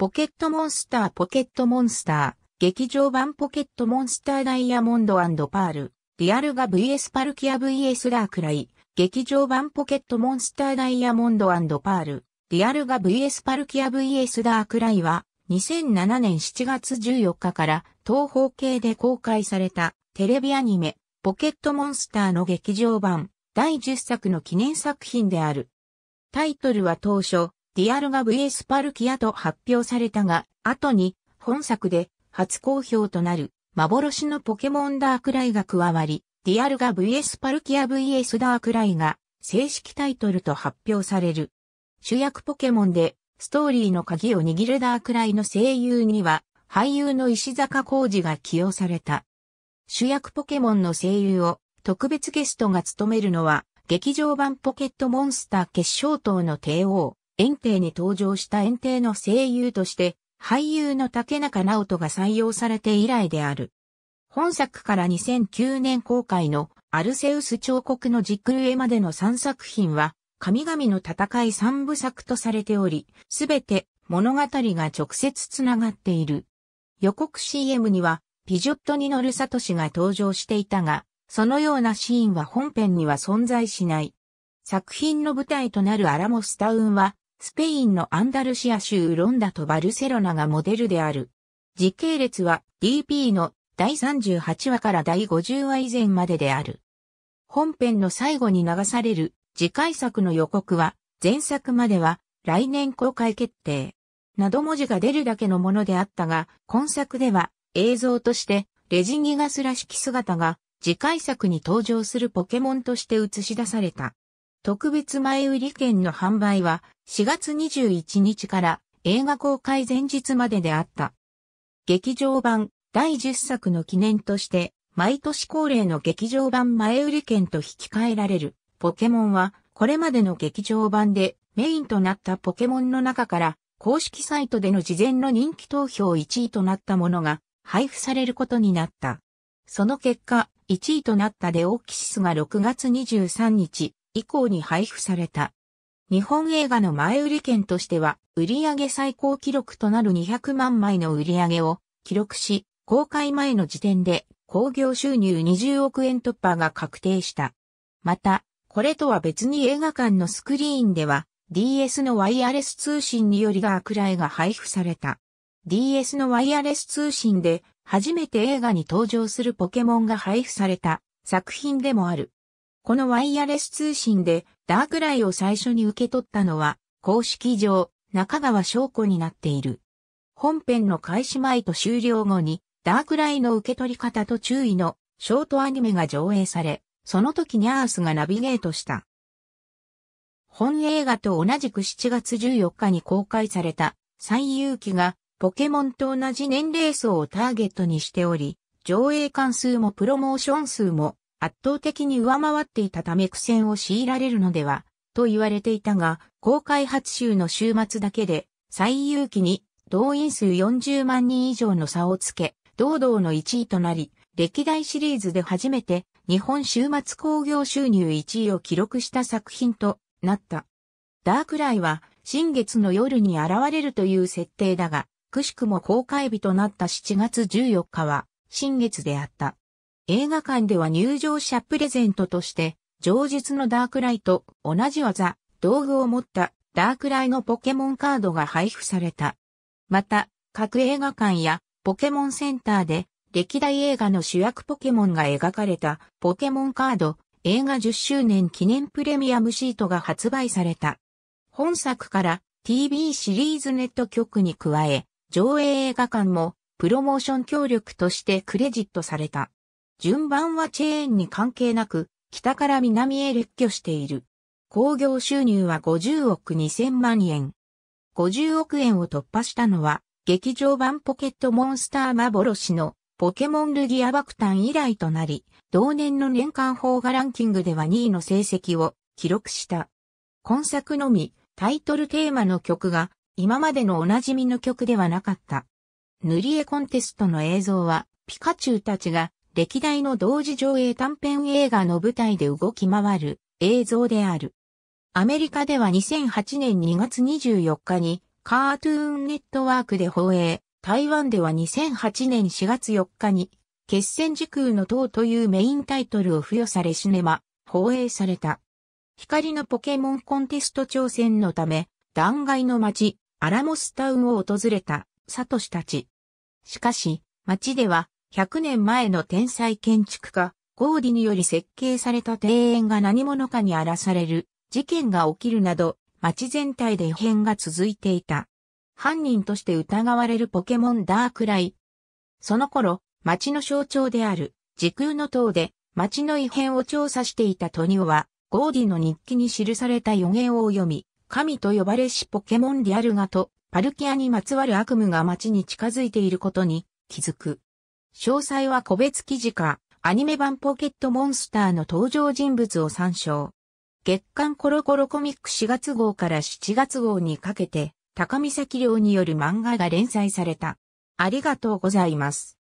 ポケットモンスターポケットモンスター、劇場版ポケットモンスターダイヤモンドパール、リアルガ VS パルキア VS ダークライ、劇場版ポケットモンスターダイヤモンドパール、リアルガ VS パルキア VS ダークライは、2007年7月14日から東方系で公開されたテレビアニメ、ポケットモンスターの劇場版、第10作の記念作品である。タイトルは当初、ディアルガ VS パルキアと発表されたが、後に本作で初公表となる幻のポケモンダークライが加わり、ディアルガ VS パルキア VS ダークライが正式タイトルと発表される。主役ポケモンでストーリーの鍵を握るダークライの声優には俳優の石坂浩二が起用された。主役ポケモンの声優を特別ゲストが務めるのは劇場版ポケットモンスター決勝等の帝王、園庭に登場した園庭の声優として、俳優の竹中直人が採用されて以来である。本作から2009年公開のアルセウス彫刻のジクルエまでの3作品は、神々の戦い3部作とされており、すべて物語が直接つながっている。予告 CM には、ピジョットに乗るサトシが登場していたが、そのようなシーンは本編には存在しない。作品の舞台となるアラモスタウンは、スペインのアンダルシア州ロンダとバルセロナがモデルである。時系列は DP の第38話から第50話以前までである。本編の最後に流される次回作の予告は前作までは来年公開決定。など文字が出るだけのものであったが、今作では映像としてレジギガスらしき姿が次回作に登場するポケモンとして映し出された。特別前売り券の販売は4月21日から映画公開前日までであった。劇場版第10作の記念として毎年恒例の劇場版前売り券と引き換えられるポケモンはこれまでの劇場版でメインとなったポケモンの中から公式サイトでの事前の人気投票1位となったものが配布されることになった。その結果、1位となったデオキシスが6月23日、以降に配布された。日本映画の前売り券としては、売上最高記録となる200万枚の売り上げを記録し、公開前の時点で興行収入20億円突破が確定した。また、これとは別に映画館のスクリーンでは、DS のワイヤレス通信によりガークライが配布された。DS のワイヤレス通信で初めて映画に登場するポケモンが配布された作品でもある。このワイヤレス通信でダークライを最初に受け取ったのは、公式上、中川翔子になっている。本編の開始前と終了後に、ダークライの受け取り方と注意のショートアニメが上映され、その時にアースがナビゲートした。本映画と同じく7月14日に公開された、最優記が、ポケモンと同じ年齢層をターゲットにしており、上映関数もプロモーション数も圧倒的に上回っていたため苦戦を強いられるのでは、と言われていたが、公開発週の週末だけで、最有機に動員数40万人以上の差をつけ、堂々の1位となり、歴代シリーズで初めて日本週末興行収入1位を記録した作品となった。ダークライは新月の夜に現れるという設定だが、くしくも公開日となった7月14日は新月であった。映画館では入場者プレゼントとして、上述のダークライと同じ技、道具を持ったダークライのポケモンカードが配布された。また、各映画館やポケモンセンターで歴代映画の主役ポケモンが描かれたポケモンカード映画10周年記念プレミアムシートが発売された。本作から TV シリーズネット局に加え、上映映画館もプロモーション協力としてクレジットされた。順番はチェーンに関係なく、北から南へ列挙している。興行収入は50億2000万円。50億円を突破したのは、劇場版ポケットモンスター幻のポケモンルギア爆誕以来となり、同年の年間邦画ランキングでは2位の成績を記録した。今作のみタイトルテーマの曲が今までのおなじみの曲ではなかった。塗り絵コンテストの映像はピカチュウたちが歴代の同時上映短編映画の舞台で動き回る映像である。アメリカでは2008年2月24日にカートゥーンネットワークで放映、台湾では2008年4月4日に決戦時空の塔というメインタイトルを付与されシネマ、放映された。光のポケモンコンテスト挑戦のため、断崖の町、アラモスタウンを訪れた、サトシたち。しかし、街では、100年前の天才建築家、ゴーディにより設計された庭園が何者かに荒らされる、事件が起きるなど、街全体で異変が続いていた。犯人として疑われるポケモンダークライ。その頃、街の象徴である、時空の塔で、街の異変を調査していたトニオは、ゴーディの日記に記された予言を読み、神と呼ばれしポケモンリアルガと、パルキアにまつわる悪夢が街に近づいていることに気づく。詳細は個別記事か、アニメ版ポケットモンスターの登場人物を参照。月刊コロコロコミック4月号から7月号にかけて、高見咲良による漫画が連載された。ありがとうございます。